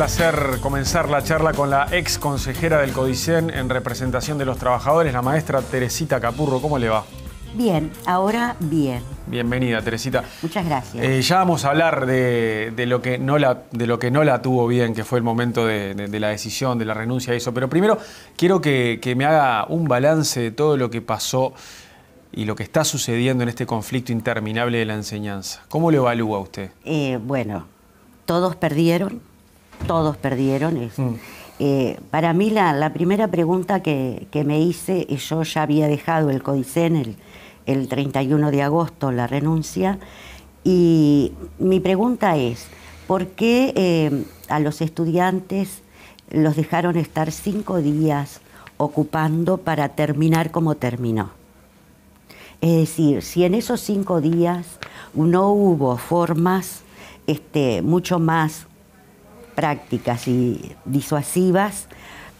placer comenzar la charla con la ex consejera del Codicen en representación de los trabajadores, la maestra Teresita Capurro. ¿Cómo le va? Bien, ahora bien. Bienvenida, Teresita. Muchas gracias. Eh, ya vamos a hablar de, lo que no la, de lo que no la tuvo bien, que fue el momento de, la decisión, de la renuncia a eso. Pero primero quiero que, me haga un balance de todo lo que pasó y lo que está sucediendo en este conflicto interminable de la enseñanza. ¿Cómo lo evalúa usted? Eh, bueno, todos perdieron, todos perdieron. Mm. Eh, para mí la, primera pregunta que, me hice, yo ya había dejado el Codicen el, 31 de agosto, la renuncia, y mi pregunta es, ¿por qué eh, a los estudiantes los dejaron estar cinco días ocupando para terminar como terminó? Es decir, si en esos cinco días no hubo formas este, mucho más prácticas y disuasivas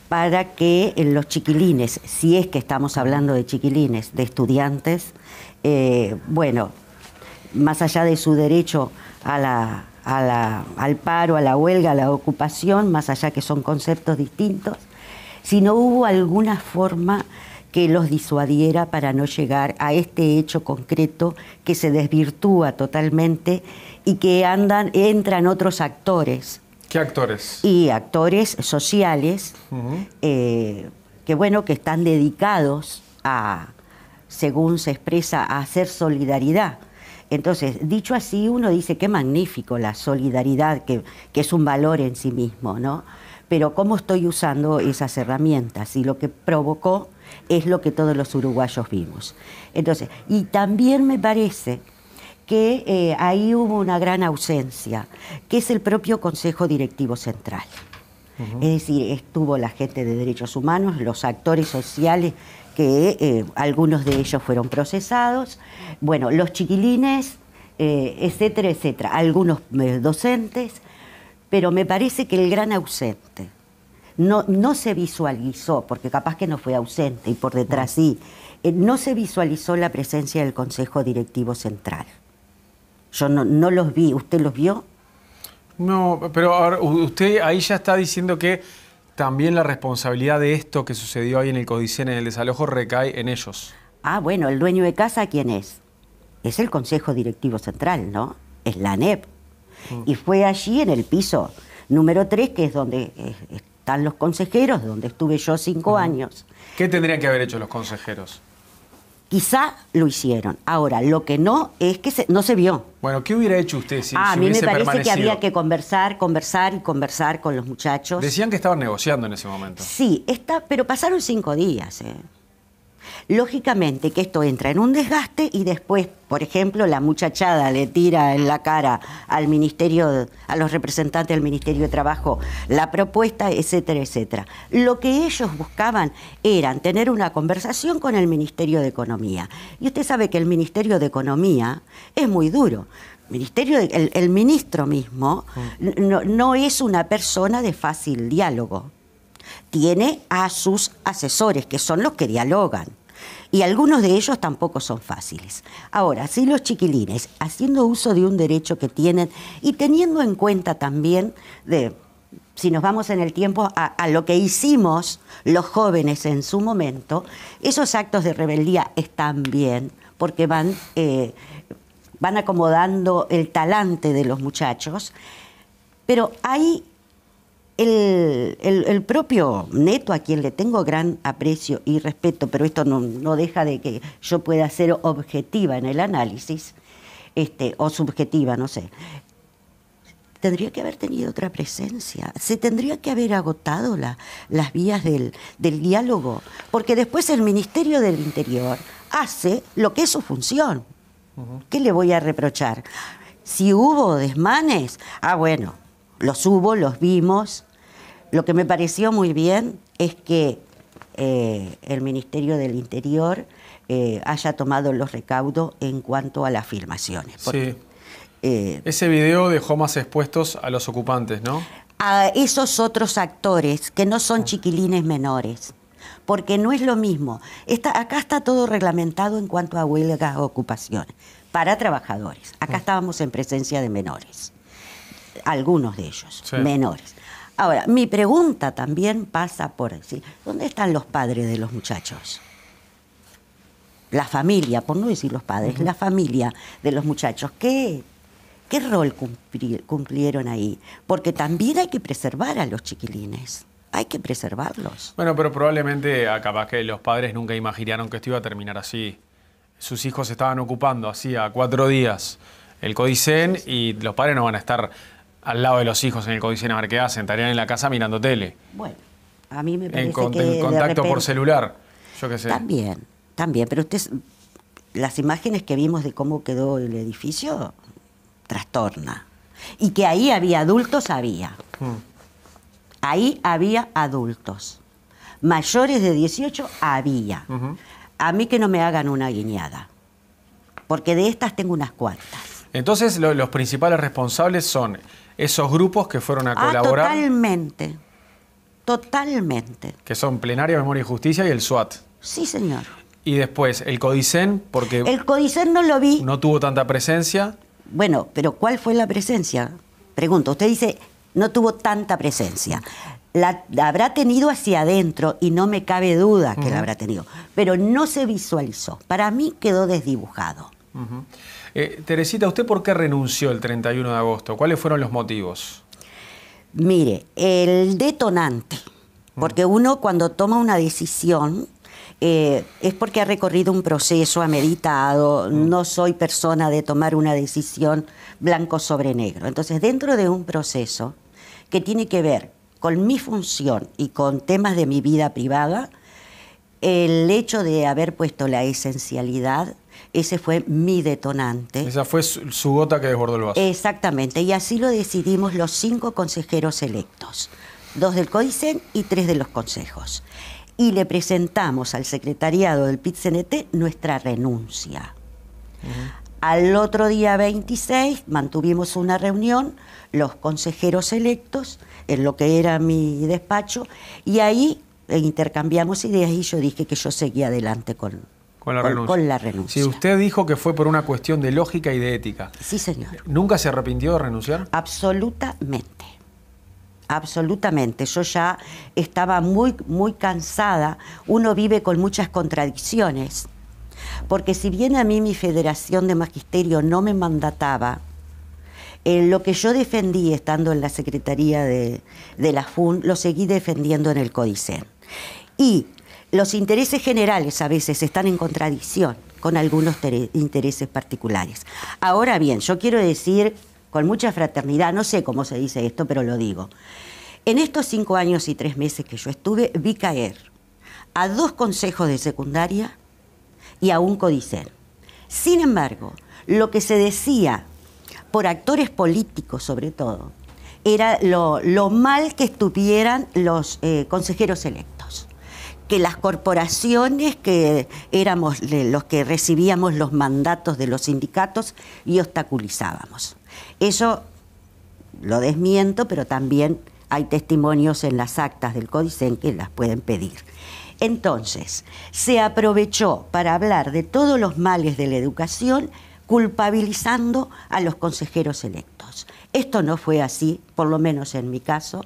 para que eh, los chiquilines, si es que estamos hablando de chiquilines, de estudiantes, eh, bueno, más allá de su derecho al paro, a la huelga, a la ocupación, más allá que son conceptos distintos, si no hubo alguna forma que los disuadiera para no llegar a este hecho concreto que se desvirtúa totalmente y que entran otros actores ¿Qué actores? Y actores sociales eh, que, bueno, que están dedicados a, según se expresa, a hacer solidaridad. Entonces, dicho así, uno dice, qué magnífico la solidaridad, que, que es un valor en sí mismo, ¿no? Pero cómo estoy usando esas herramientas y lo que provocó es lo que todos los uruguayos vimos. Entonces, y también me parece que eh, ahí hubo una gran ausencia, que es el propio Consejo Directivo Central. Es decir, estuvo la gente de derechos humanos, los actores sociales, que eh, algunos de ellos fueron procesados, bueno, los chiquilines, eh, etcétera, etcétera, algunos docentes, pero me parece que el gran ausente, no, se visualizó, porque capaz que no fue ausente y por detrás sí, no se visualizó la presencia del Consejo Directivo Central. Yo no, los vi. ¿Usted los vio? No, pero usted ahí ya está diciendo que también la responsabilidad de esto que sucedió ahí en el Codicen, en el desalojo, recae en ellos. Ah, bueno, el dueño de casa, ¿quién es? Es el Consejo Directivo Central, ¿no? Es la ANEP. Mm. Y fue allí en el piso número 3, que es donde eh, están los consejeros, donde estuve yo cinco años. ¿Qué tendrían que haber hecho los consejeros? Quizá lo hicieron. Ahora, lo que no es que no se vio. Bueno, ¿qué hubiera hecho usted si, ah, si A mí me parece que había que conversar, conversar y conversar con los muchachos. Decían que estaban negociando en ese momento. Sí, está, pero pasaron cinco días. Eh. Lógicamente que esto entra en un desgaste y después, por ejemplo, la muchachada le tira en la cara al ministerio, a los representantes del Ministerio de Trabajo la propuesta, etcétera, etcétera. Lo que ellos buscaban era tener una conversación con el Ministerio de Economía. Y usted sabe que el Ministerio de Economía es muy duro. el, ministro mismo mm. no es una persona de fácil diálogo tiene a sus asesores, que son los que dialogan. Y algunos de ellos tampoco son fáciles. Ahora, si los chiquilines, haciendo uso de un derecho que tienen y teniendo en cuenta también de si nos vamos en el tiempo a, lo que hicimos los jóvenes en su momento, esos actos de rebeldía están bien porque van, eh, van acomodando el talante de los muchachos, pero hay el, propio Neto, a quien le tengo gran aprecio y respeto, pero esto no, deja de que yo pueda ser objetiva en el análisis, este, o subjetiva, no sé, tendría que haber tenido otra presencia, se tendría que haber agotado las vías del, diálogo, porque después el Ministerio del Interior hace lo que es su función. ¿Qué le voy a reprochar? Si hubo desmanes, ah bueno, los hubo, los vimos, lo que me pareció muy bien es que eh, el Ministerio del Interior eh, haya tomado los recaudos en cuanto a las filmaciones. sí. Eh, Ese video dejó más expuestos a los ocupantes, ¿no? A esos otros actores que no son chiquilines menores. Porque no es lo mismo. acá está todo reglamentado en cuanto a huelgas o ocupaciones. Para trabajadores. Acá mm. estábamos en presencia de menores. Algunos de ellos, menores. Ahora, mi pregunta también pasa por decir, ¿dónde están los padres de los muchachos? La familia, por no decir los padres, la familia de los muchachos. ¿Qué, qué rol cumplieron ahí? Porque también hay que preservar a los chiquilines hay que preservarlos. Bueno, pero probablemente ah, capaz que los padres nunca imaginaron que esto iba a terminar así. Sus hijos estaban ocupando a cuatro días el Codicen y los padres no van a estar al lado de los hijos en el qué hacen estarían en la casa mirando tele. Bueno, a mí me parece en que... En contacto por celular, yo qué sé. También, también, pero usted... Las imágenes que vimos de cómo quedó el edificio trastorna. Y que ahí había adultos, había. Hmm. Ahí había adultos. Mayores de 18, había. A mí que no me hagan una guiñada. Porque de estas tengo unas cuantas. Entonces, los principales responsables son esos grupos que fueron a ah, colaborar. Totalmente, totalmente. Que son Plenaria, Memoria y Justicia y el SWAT. Sí, señor. Y después, el Codicen, porque... El Codicen no lo vi. No tuvo tanta presencia. Bueno, pero ¿cuál fue la presencia? Pregunto, usted dice, no tuvo tanta presencia. La, habrá tenido hacia adentro y no me cabe duda que la habrá tenido, pero no se visualizó. Para mí quedó desdibujado. Eh, Teresita, ¿usted por qué renunció el 31 de agosto? ¿Cuáles fueron los motivos? Mire, el detonante, porque mm. uno cuando toma una decisión eh, es porque ha recorrido un proceso, ha meditado, mm. no soy persona de tomar una decisión blanco sobre negro. Entonces, dentro de un proceso que tiene que ver con mi función y con temas de mi vida privada, el hecho de haber puesto la esencialidad ese fue mi detonante. Esa fue su, gota que desbordó el vaso. Exactamente, y así lo decidimos los cinco consejeros electos, dos del CODICEN y tres de los consejos. Y le presentamos al secretariado del pit nuestra renuncia. Al otro día 26 mantuvimos una reunión, los consejeros electos, en lo que era mi despacho, y ahí intercambiamos ideas y yo dije que yo seguía adelante con, con la, renuncia. Si usted dijo que fue por una cuestión de lógica y de ética. Sí, señor. ¿Nunca se arrepintió de renunciar? Absolutamente. Absolutamente. Yo ya estaba muy, muy cansada. Uno vive con muchas contradicciones. Porque si bien a mí mi Federación de Magisterio no me mandataba, en eh, lo que yo defendí estando en la Secretaría de, la FUN, lo seguí defendiendo en el CODICEN. Y los intereses generales a veces están en contradicción con algunos intereses particulares. Ahora bien, yo quiero decir con mucha fraternidad, no sé cómo se dice esto, pero lo digo. En estos cinco años y tres meses que yo estuve, vi caer a dos consejos de secundaria y a un codicel. Sin embargo, lo que se decía por actores políticos sobre todo, era lo, mal que estuvieran los eh, consejeros electos que las corporaciones que éramos los que recibíamos los mandatos de los sindicatos y obstaculizábamos. Eso lo desmiento, pero también hay testimonios en las actas del Códice en que las pueden pedir. Entonces, se aprovechó para hablar de todos los males de la educación culpabilizando a los consejeros electos. Esto no fue así, por lo menos en mi caso,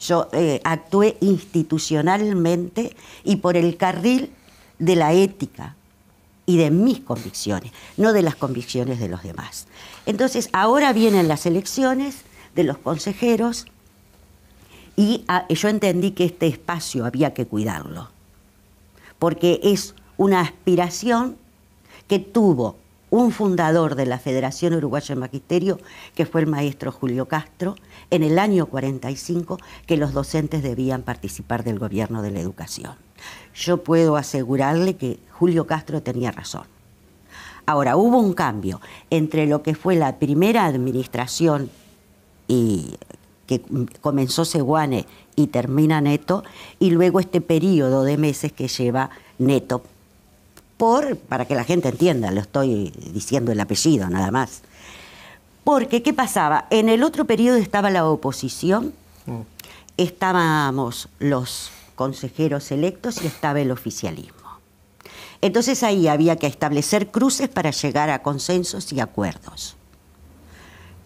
yo eh, actué institucionalmente y por el carril de la ética y de mis convicciones, no de las convicciones de los demás. Entonces, ahora vienen las elecciones de los consejeros y ah, yo entendí que este espacio había que cuidarlo, porque es una aspiración que tuvo un fundador de la Federación Uruguaya de Magisterio, que fue el maestro Julio Castro, en el año 45, que los docentes debían participar del gobierno de la educación. Yo puedo asegurarle que Julio Castro tenía razón. Ahora, hubo un cambio entre lo que fue la primera administración que comenzó Seguane y termina Neto, y luego este periodo de meses que lleva Neto para que la gente entienda, lo estoy diciendo el apellido nada más. Porque, ¿qué pasaba? En el otro periodo estaba la oposición, mm. estábamos los consejeros electos y estaba el oficialismo. Entonces ahí había que establecer cruces para llegar a consensos y acuerdos.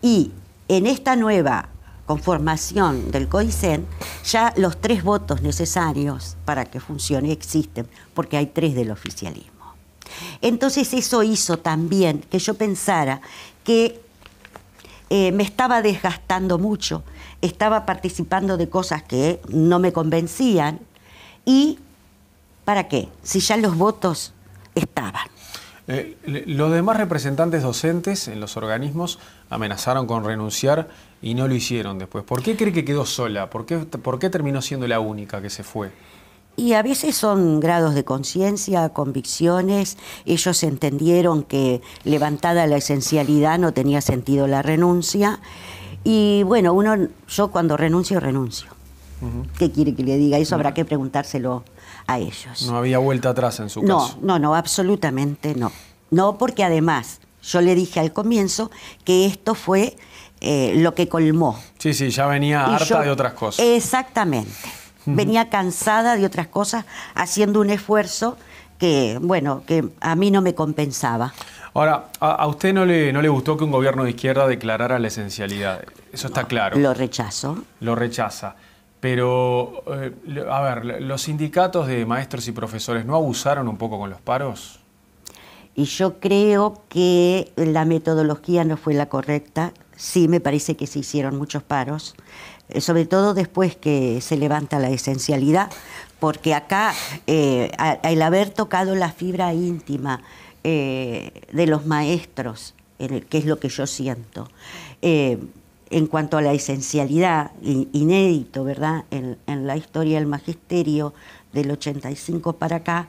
Y en esta nueva conformación del COICEN, ya los tres votos necesarios para que funcione existen, porque hay tres del oficialismo. Entonces eso hizo también que yo pensara que eh, me estaba desgastando mucho, estaba participando de cosas que no me convencían y ¿para qué? Si ya los votos estaban. Eh, los demás representantes docentes en los organismos amenazaron con renunciar y no lo hicieron después. ¿Por qué cree que quedó sola? ¿Por por qué terminó siendo la única que se fue? Y a veces son grados de conciencia, convicciones. Ellos entendieron que levantada la esencialidad no tenía sentido la renuncia. Y bueno, uno, yo cuando renuncio, renuncio. ¿Qué quiere que le diga? Eso habrá que preguntárselo a ellos. No había vuelta atrás en su caso. No, no, no, absolutamente no. No, porque además, yo le dije al comienzo que esto fue eh, lo que colmó. Sí, sí, ya venía harta de otras cosas. Exactamente. Venía cansada de otras cosas, haciendo un esfuerzo que, bueno, que a mí no me compensaba. Ahora, a, usted no le, no le gustó que un gobierno de izquierda declarara la esencialidad. Eso está claro. Lo rechazo. Lo rechaza. Pero, eh, a ver, ¿los sindicatos de maestros y profesores no abusaron un poco con los paros? Y yo creo que la metodología no fue la correcta sí me parece que se hicieron muchos paros, eh, sobre todo después que se levanta la esencialidad, porque acá, eh, al haber tocado la fibra íntima eh, de los maestros, en el, que es lo que yo siento, en cuanto a la esencialidad, inédito, ¿verdad?, en, en la historia del magisterio del 85 para acá,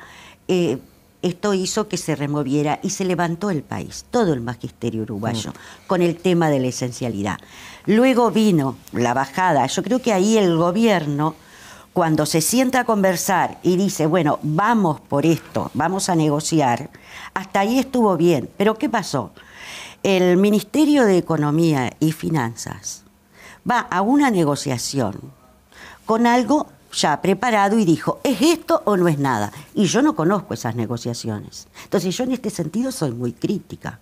esto hizo que se removiera y se levantó el país, todo el magisterio uruguayo, mm. con el tema de la esencialidad. Luego vino la bajada. Yo creo que ahí el gobierno, cuando se sienta a conversar y dice, bueno, vamos por esto, vamos a negociar, hasta ahí estuvo bien. Pero ¿qué pasó? El Ministerio de Economía y Finanzas va a una negociación con algo ya preparado y dijo, ¿es esto o no es nada? Y yo no conozco esas negociaciones. Entonces yo en este sentido soy muy crítica.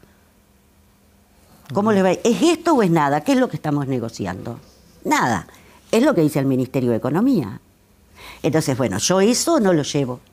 ¿Cómo le va? ¿Es esto o es nada? ¿Qué es lo que estamos negociando? Nada. Es lo que dice el Ministerio de Economía. Entonces, bueno, yo eso no lo llevo.